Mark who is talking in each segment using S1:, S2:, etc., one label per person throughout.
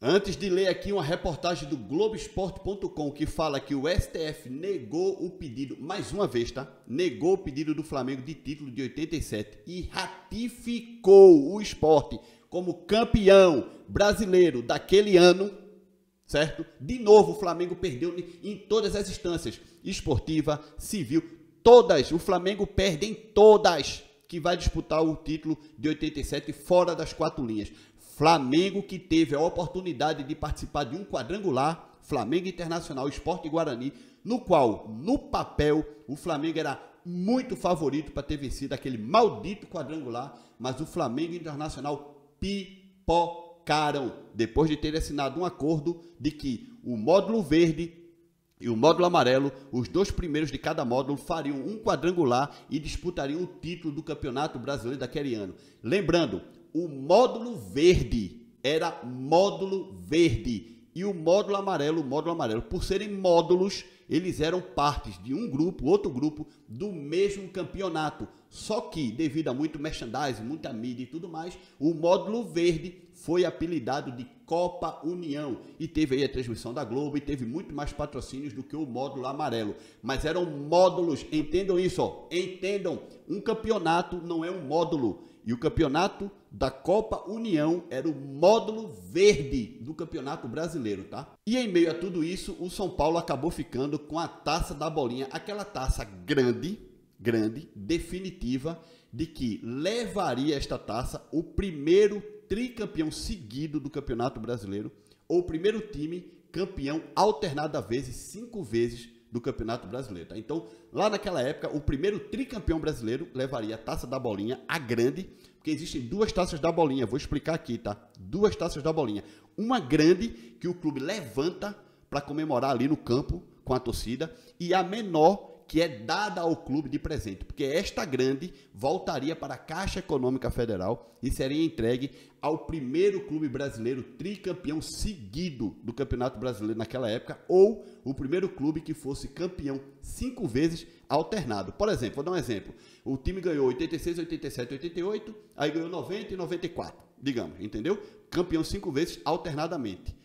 S1: Antes de ler aqui uma reportagem do Globoesporte.com que fala que o STF negou o pedido, mais uma vez, tá? Negou o pedido do Flamengo de título de 87 e ratificou o esporte como campeão brasileiro daquele ano, certo? De novo, o Flamengo perdeu em todas as instâncias esportiva, civil, todas. O Flamengo perde em todas que vai disputar o título de 87 fora das quatro linhas. Flamengo que teve a oportunidade de participar de um quadrangular, Flamengo Internacional Esporte Guarani, no qual, no papel, o Flamengo era muito favorito para ter vencido aquele maldito quadrangular, mas o Flamengo Internacional pipocaram depois de ter assinado um acordo de que o módulo verde e o módulo amarelo, os dois primeiros de cada módulo fariam um quadrangular e disputariam o título do Campeonato Brasileiro daquele ano. Lembrando, o módulo verde era módulo verde e o módulo amarelo, o módulo amarelo, por serem módulos, eles eram partes de um grupo, outro grupo do mesmo campeonato. Só que, devido a muito merchandising, muita mídia e tudo mais, o módulo verde foi apelidado de Copa União e teve aí a transmissão da Globo e teve muito mais patrocínios do que o módulo amarelo. Mas eram módulos, entendam isso, ó, entendam, um campeonato não é um módulo e o campeonato da Copa União era o módulo verde do Campeonato Brasileiro, tá? E em meio a tudo isso, o São Paulo acabou ficando com a taça da bolinha, aquela taça grande, grande, definitiva, de que levaria esta taça o primeiro tricampeão seguido do Campeonato Brasileiro, ou o primeiro time campeão alternada vezes, cinco vezes do Campeonato Brasileiro. Tá? Então, lá naquela época, o primeiro tricampeão brasileiro levaria a taça da bolinha, a grande, porque existem duas taças da bolinha, vou explicar aqui, tá? Duas taças da bolinha. Uma grande que o clube levanta para comemorar ali no campo com a torcida e a menor que é dada ao clube de presente, porque esta grande voltaria para a Caixa Econômica Federal e seria entregue ao primeiro clube brasileiro tricampeão seguido do Campeonato Brasileiro naquela época, ou o primeiro clube que fosse campeão cinco vezes alternado. Por exemplo, vou dar um exemplo. O time ganhou 86, 87, 88, aí ganhou 90 e 94, digamos, entendeu? Campeão cinco vezes alternadamente.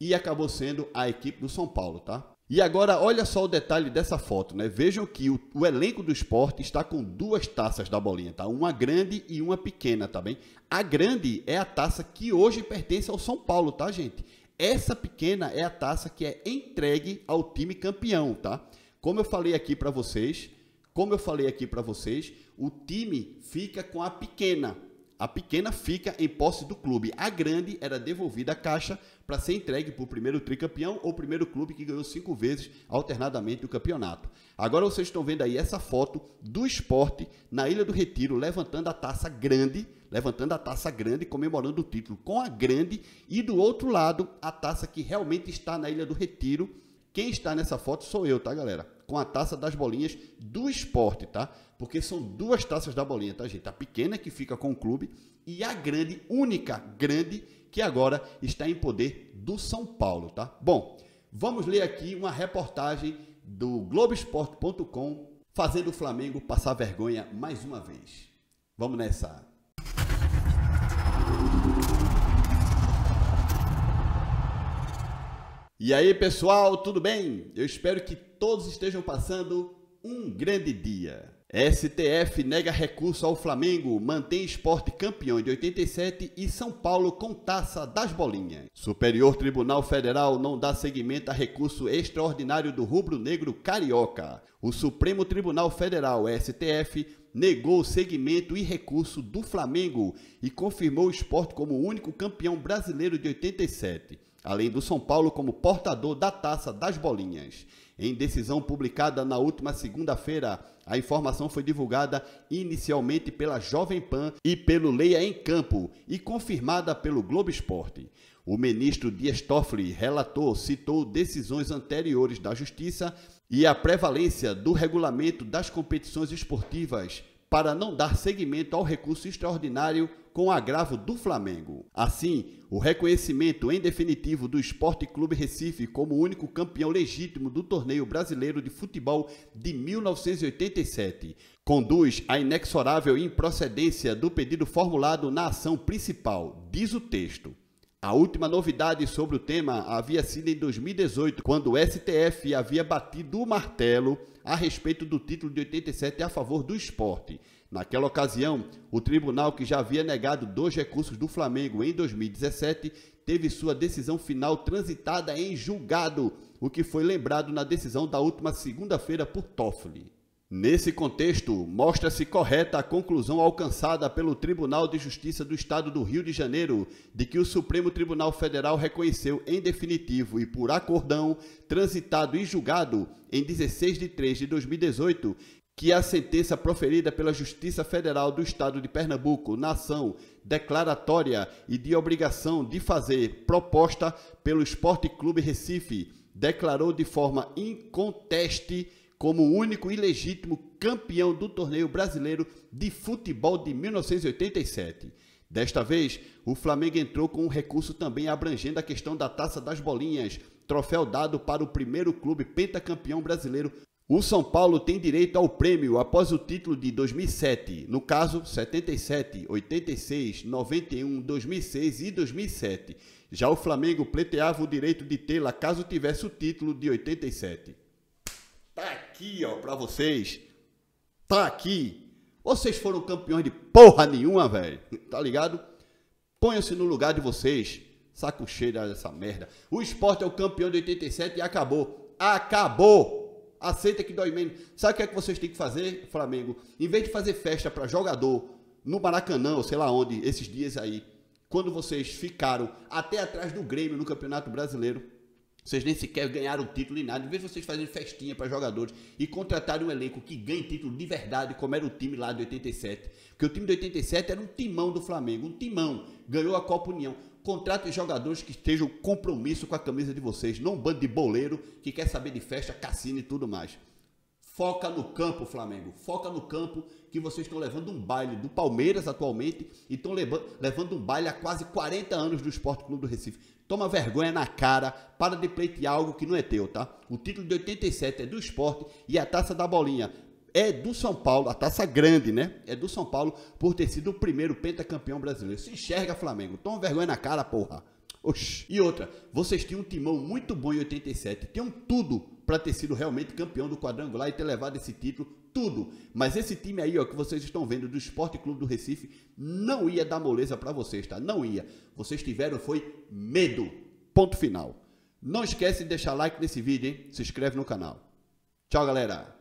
S1: E acabou sendo a equipe do São Paulo, tá? E agora, olha só o detalhe dessa foto, né? Vejam que o, o, elenco do esporte está com duas taças da bolinha, tá? Uma grande e uma pequena, tá bem? A grande é a taça que hoje pertence ao São Paulo, tá, gente? Essa pequena é a taça que é entregue ao time campeão, tá? Como eu falei aqui para vocês, como eu falei aqui para vocês, o time fica com a pequena, a pequena fica em posse do clube. A grande era devolvida à caixa para ser entregue para o primeiro tricampeão ou primeiro clube que ganhou cinco vezes alternadamente o campeonato. Agora vocês estão vendo aí essa foto do esporte na Ilha do Retiro, levantando a taça grande, levantando a taça grande, comemorando o título com a grande, e do outro lado, a taça que realmente está na Ilha do Retiro. Quem está nessa foto sou eu, tá, galera? com a taça das bolinhas do esporte, tá? Porque são duas taças da bolinha, tá, gente? A pequena que fica com o clube e a grande, única grande, que agora está em poder do São Paulo, tá? Bom, vamos ler aqui uma reportagem do Globoesporte.com fazendo o Flamengo passar vergonha mais uma vez. Vamos nessa. E aí, pessoal, tudo bem? Eu espero que todos estejam passando um grande dia. STF nega recurso ao Flamengo, mantém esporte campeão de 87 e São Paulo com taça das bolinhas. Superior Tribunal Federal não dá seguimento a recurso extraordinário do rubro-negro carioca. O Supremo Tribunal Federal, STF, negou o segmento e recurso do Flamengo e confirmou o esporte como o único campeão brasileiro de 87 além do São Paulo como portador da taça das bolinhas. Em decisão publicada na última segunda-feira, a informação foi divulgada inicialmente pela Jovem Pan e pelo Leia em Campo e confirmada pelo Globo Esporte. O ministro Dias Toffoli, relator, citou decisões anteriores da Justiça e a prevalência do regulamento das competições esportivas para não dar seguimento ao recurso extraordinário com agravo do Flamengo. Assim, o reconhecimento em definitivo do Esporte Clube Recife como único campeão legítimo do torneio brasileiro de futebol de 1987 conduz à inexorável improcedência do pedido formulado na ação principal, diz o texto. A última novidade sobre o tema havia sido em 2018, quando o STF havia batido o martelo a respeito do título de 87 a favor do esporte. Naquela ocasião, o tribunal que já havia negado dois recursos do Flamengo em 2017 teve sua decisão final transitada em julgado, o que foi lembrado na decisão da última segunda-feira por Toffoli. Nesse contexto, mostra-se correta a conclusão alcançada pelo Tribunal de Justiça do Estado do Rio de Janeiro de que o Supremo Tribunal Federal reconheceu em definitivo e por acordão, transitado e julgado em 16 de 3 de 2018, que a sentença proferida pela Justiça Federal do Estado de Pernambuco, na ação declaratória e de obrigação de fazer proposta pelo Esporte Clube Recife, declarou de forma inconteste como o único e legítimo campeão do torneio brasileiro de futebol de 1987. Desta vez, o Flamengo entrou com um recurso também abrangendo a questão da Taça das Bolinhas, troféu dado para o primeiro clube pentacampeão brasileiro o São Paulo tem direito ao prêmio após o título de 2007, no caso 77, 86, 91, 2006 e 2007. Já o Flamengo pleiteava o direito de tê-la caso tivesse o título de 87. Tá aqui, ó, para vocês. Tá aqui. Vocês foram campeões de porra nenhuma, velho. Tá ligado? Ponham-se no lugar de vocês. Saco cheio dessa merda. O esporte é o campeão de 87 e acabou. Acabou! aceita que dói menos. Sabe o que é que vocês têm que fazer, Flamengo? Em vez de fazer festa para jogador no Maracanã, ou sei lá onde, esses dias aí, quando vocês ficaram até atrás do Grêmio no Campeonato Brasileiro, vocês nem sequer ganharam título e nada. Em vez de vocês fazerem festinha para jogadores e contratarem um elenco que ganhe título de verdade, como era o time lá de 87. Porque o time de 87 era um timão do Flamengo, um timão. Ganhou a Copa União. Contrate jogadores que estejam compromisso com a camisa de vocês, não um bando de boleiro que quer saber de festa, cassino e tudo mais. Foca no campo, Flamengo. Foca no campo que vocês estão levando um baile do Palmeiras atualmente e estão levando um baile há quase 40 anos do Esporte Clube do Recife. Toma vergonha na cara, para de pleitear algo que não é teu, tá? O título de 87 é do esporte e a taça da bolinha é do São Paulo, a taça grande, né? É do São Paulo por ter sido o primeiro pentacampeão brasileiro. Se enxerga Flamengo, toma vergonha na cara, porra. Oxi. E outra, vocês tinham um timão muito bom em 87, tinham tudo para ter sido realmente campeão do quadrangular e ter levado esse título, tudo. Mas esse time aí, ó, que vocês estão vendo do Esporte Clube do Recife, não ia dar moleza para vocês, tá? Não ia. Vocês tiveram foi medo. Ponto final. Não esquece de deixar like nesse vídeo, hein? Se inscreve no canal. Tchau, galera.